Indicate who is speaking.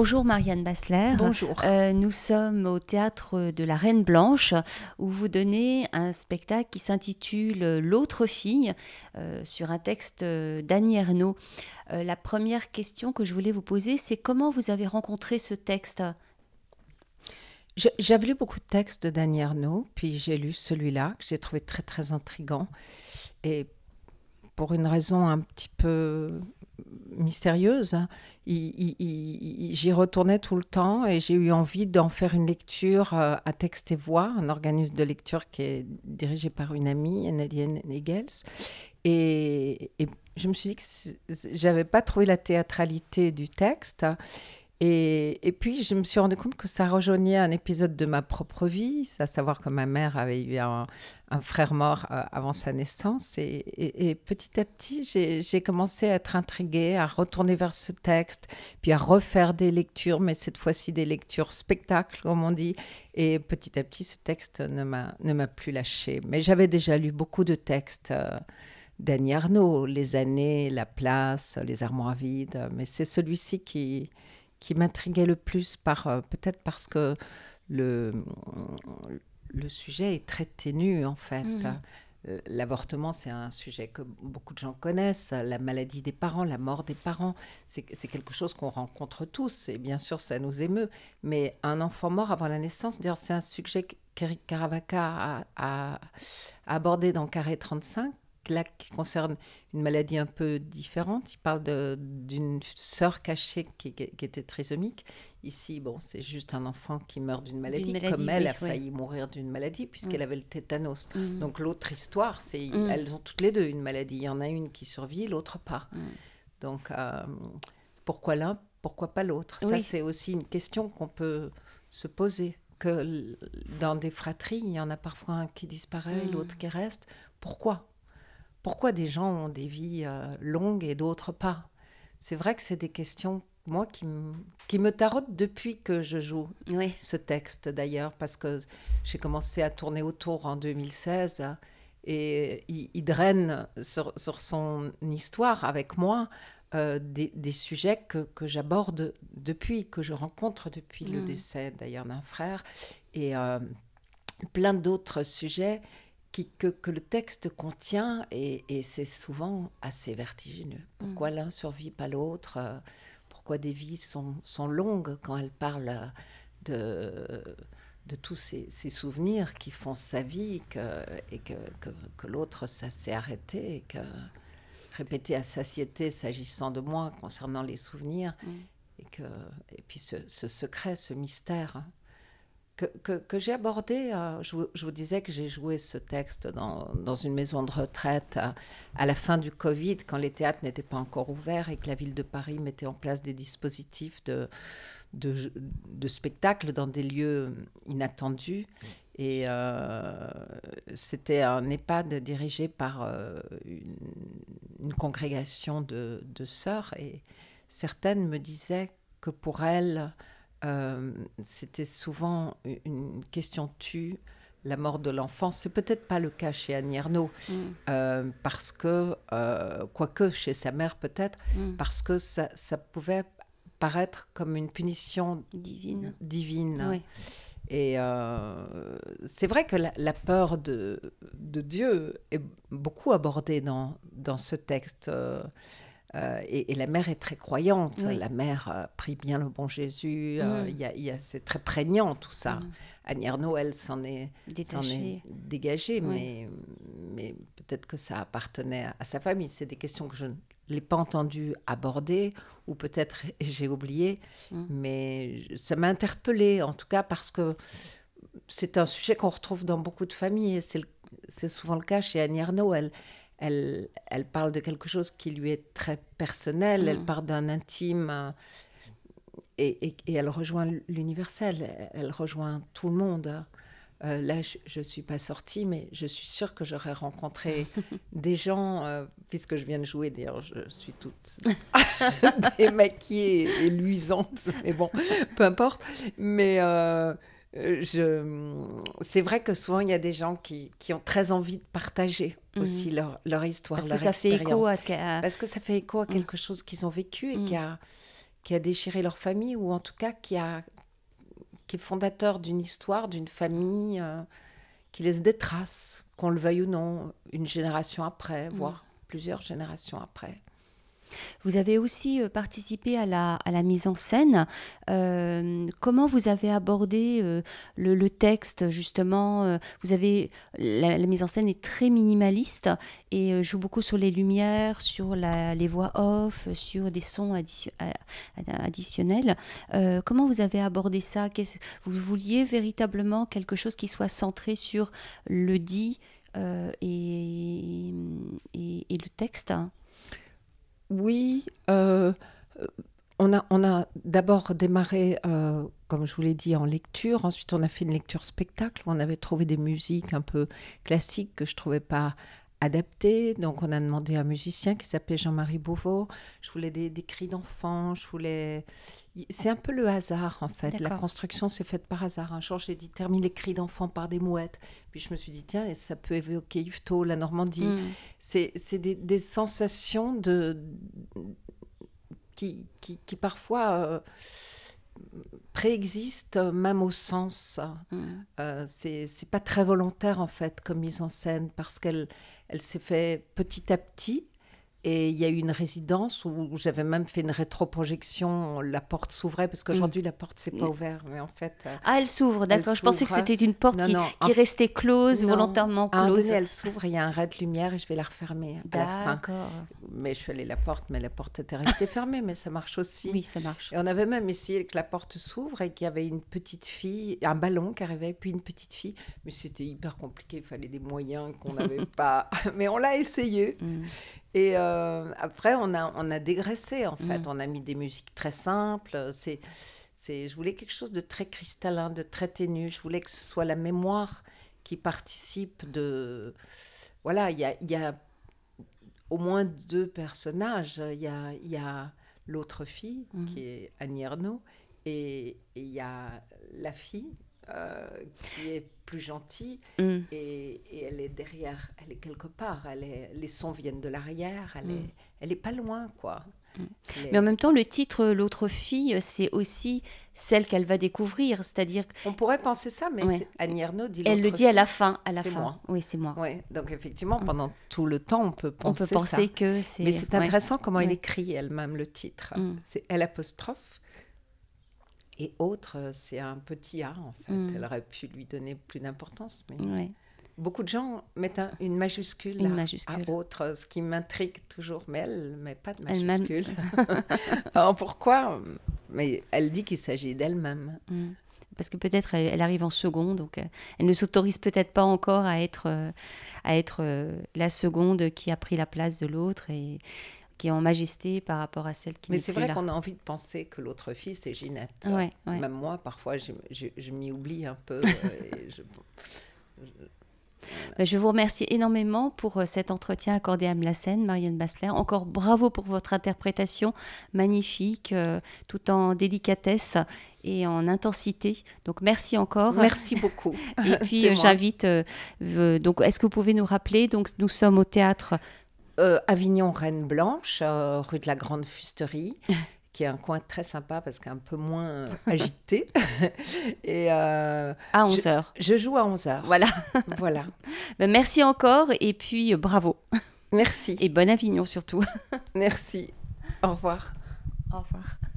Speaker 1: Bonjour Marianne Bassler. Bonjour. Euh, nous sommes au théâtre de la Reine Blanche où vous donnez un spectacle qui s'intitule L'autre fille euh, sur un texte euh, d'Annie Ernaux. la première question que je voulais vous poser, c'est comment vous avez rencontré ce texte
Speaker 2: J'avais lu beaucoup de textes d'Annie Ernaux, puis j'ai lu celui-là que j'ai trouvé très très intrigant. Et pour une raison un petit peu mystérieuse. J'y retournais tout le temps et j'ai eu envie d'en faire une lecture euh, à texte et voix, un organisme de lecture qui est dirigé par une amie, Nadine Negels. Et, et je me suis dit que j'avais pas trouvé la théâtralité du texte. Et, puis, je me suis rendu compte que ça rejoignait un épisode de ma propre vie, à savoir que ma mère avait eu un, frère mort euh, avant sa naissance. Et, petit à petit, j'ai commencé à être intriguée, à retourner vers ce texte, puis à refaire des lectures, mais cette fois-ci des lectures spectacle, comme on dit. Et petit à petit, ce texte ne m'a plus lâché. Mais j'avais déjà lu beaucoup de textes. Euh, d'Annie Arnaud, les années, la place, les armoires vides, mais c'est celui-ci qui, qui m'intriguait le plus, par, euh, peut-être parce que le, le sujet est très ténu en fait. Mmh. Euh, l'avortement, c'est un sujet que beaucoup de gens connaissent, la maladie des parents, la mort des parents, c'est quelque chose qu'on rencontre tous et bien sûr ça nous émeut. Mais un enfant mort avant la naissance, c'est un sujet qu'Eric Caravaca a, abordé dans Carré 35 là qui concerne une maladie un peu différente. Il parle d'une sœur cachée qui, était trisomique. Ici, bon, c'est juste un enfant qui meurt d'une maladie, comme elle a failli mourir d'une maladie puisqu'elle mm. avait le tétanos. Mm. Donc l'autre histoire, c'est mm. elles ont toutes les deux une maladie. Il y en a une qui survit, l'autre pas. Donc euh, pourquoi l'un, pourquoi pas l'autre Ça, c'est aussi une question qu'on peut se poser que dans des fratries, il y en a parfois un qui disparaît, l'autre qui reste. Pourquoi pourquoi des gens ont des vies euh, longues et d'autres pas C'est vrai que c'est des questions, moi, qui, me tarotent depuis que je joue ce texte, d'ailleurs, parce que j'ai commencé à tourner autour en 2016 et il, draine sur, son histoire avec moi euh, des, sujets que, j'aborde depuis, que je rencontre depuis le mmh. décès d'ailleurs d'un frère, et euh, plein d'autres sujets que, le texte contient, et, c'est souvent assez vertigineux. Pourquoi mm. l'un survit pas l'autre euh, Pourquoi des vies sont, sont, longues quand elle parle de, de tous ces, souvenirs qui font sa vie, que, et que, que, l'autre, ça s'est arrêté, et que répéter à satiété s'agissant de moi concernant les souvenirs, mm. et, que, et puis ce secret, ce mystère. Hein que, j'ai abordé. Euh, je, vous, disais que j'ai joué ce texte dans, une maison de retraite euh, à, la fin du Covid, quand les théâtres n'étaient pas encore ouverts et que la ville de Paris mettait en place des dispositifs de, de, spectacles dans des lieux inattendus. Et euh, c'était un EHPAD dirigé par une, congrégation de, de sœurs. Et certaines me disaient que pour elles, euh, c'était souvent une question tue, la mort de l'enfant. C'est peut-être pas le cas chez Annie mm. euh, parce que, euh, quoique chez sa mère peut-être, mm. parce que ça, ça, pouvait paraître comme une punition divine. divine. Et c'est vrai que la, peur de, de, Dieu est beaucoup abordée dans, dans ce texte. Euh, et, la mère est très croyante. La mère euh, prie bien le bon Jésus. Mm. Euh, c'est très prégnant tout ça. Mm. Noël s'en est, dégagée, mais, mais peut-être que ça appartenait à, sa famille. C'est des questions que je ne l'ai pas entendu aborder, ou peut-être j'ai oublié, mm. mais ça m'a interpellée en tout cas parce que c'est un sujet qu'on retrouve dans beaucoup de familles. C'est souvent le cas chez Annie Noël elle, parle de quelque chose qui lui est très personnel, elle mm. parle d'un intime. Euh, et, elle rejoint l'universel, elle rejoint tout le monde. Euh, là, je ne suis pas sortie, mais je suis sûre que j'aurais rencontré des gens, euh, puisque je viens de jouer, d'ailleurs, je suis toute démaquillée et luisante, mais bon, peu importe. Mais. Euh, c'est vrai que souvent il y a des gens qui, ont très envie de partager mhm. aussi leur, histoire, Parce que ça fait écho à ce que ça fait écho à quelque chose qu'ils ont vécu et mhm. qui, a, déchiré leur famille ou en tout cas qui, qui est fondateur d'une histoire, d'une famille euh, qui laisse des traces, qu'on le veuille ou non, une génération après, mhm. voire plusieurs générations après. Vous avez aussi euh, participé à la, mise en
Speaker 1: scène. Euh, comment vous avez abordé euh, le, texte justement Vous avez la, mise en scène est très minimaliste et joue beaucoup sur les lumières, sur les voix off, sur des sons additionnels. comment vous avez abordé ça Vous vouliez véritablement quelque chose qui soit centré sur le dit et, le
Speaker 2: texte oui. Euh, euh, on a, on a d'abord démarré, euh, comme je vous l'ai dit, en lecture. Ensuite, on a fait une lecture spectacle où on avait trouvé des musiques un peu classiques que je trouvais pas adapté. Donc, on a demandé à un musicien qui s'appelait Jean-Marie Beauvau. Je voulais des, cris d'enfants, je voulais... C'est un peu le hasard, en fait. La construction s'est faite par hasard. Un jour, j'ai dit, termine les cris d'enfants par des mouettes. Puis je me suis dit, tiens, ça peut évoquer Yvetot, la Normandie. Hmm. C'est des, sensations de... qui, parfois... Euh, préexistent même au sens. Hmm. Euh, c'est pas très volontaire en fait comme mise en scène parce qu'elle elle s'est fait petit à petit et il y a eu une résidence où j'avais même fait une rétroprojection, la porte s'ouvrait, parce mm. qu'aujourd'hui la porte c'est pas mm. ouvert. mais en fait... Euh, ah, elle s'ouvre, d'accord, je pensais que c'était une porte qui, restait close, volontairement close. elle s'ouvre, il y a un ray de lumière et je vais la refermer à la fin. Mais je suis la porte, mais la porte était restée fermée, mais ça marche aussi. Oui, ça marche. Et on avait même essayé que la porte s'ouvre et qu'il y avait une petite fille, un ballon qui arrivait, puis une petite fille, mais c'était hyper compliqué, il fallait des moyens qu'on n'avait pas, mais on l'a essayé. Mm. Et euh, après, on a, on a dégraissé, en mm. fait. On a mis des musiques très simples. C'est, c'est, je voulais quelque chose de très cristallin, de très ténu. Je voulais que ce soit la mémoire qui participe de... Voilà, il y a, y a, au moins deux personnages. Il y a, y a l'autre fille, mm. qui est Annie et il y a la fille euh, qui est plus gentille mm. et, elle est derrière, elle est quelque part, les sons viennent de l'arrière, elle, mm. est, pas loin quoi. Mm. Mais en même
Speaker 1: temps, le titre L'autre fille, c'est aussi celle qu'elle va découvrir, c'est-à-dire. On pourrait penser ça, mais Elle le dit à la fin, à la fin.
Speaker 2: Oui, c'est moi. Donc effectivement, pendant tout le temps, on peut penser. que c'est. Mais c'est intéressant comment elle écrit elle-même le titre. C'est L apostrophe et autre, euh, c'est un petit A en fait. Mm. Elle aurait pu lui donner plus d'importance, mais beaucoup de gens mettent une majuscule, à, autre, ce qui m'intrigue toujours. Mais elle met pas de majuscule. Alors pourquoi Mais elle dit qu'il s'agit d'elle-même. Mm.
Speaker 1: Parce que peut-être elle, arrive en seconde, donc euh, elle ne s'autorise peut-être pas encore à être, euh, à être la seconde qui a pris la place de l'autre. Et, qui est en majesté par rapport à celle qui Mais c'est vrai qu'on a
Speaker 2: envie de penser que l'autre fille, c'est Ginette. Même moi, parfois, je, m'y oublie un peu. Euh,
Speaker 1: bah, je, vous remercie énormément pour euh, cet entretien accordé à Mlassen, Marianne Bassler. Encore bravo pour votre interprétation magnifique, euh, tout en délicatesse et en intensité. Donc merci encore. Merci beaucoup. et puis j'invite.
Speaker 2: donc est-ce que vous pouvez nous rappeler Donc nous sommes au théâtre euh, Avignon, Reine-Blanche, euh, rue de la Grande Fusterie. qui est un coin très sympa parce qu'un peu moins agité. et euh, à 11h. Je, joue à
Speaker 1: 11h. Voilà. voilà. Ben, merci encore et puis bravo. Merci. Et bon
Speaker 2: Avignon surtout. merci. Au revoir. Au revoir.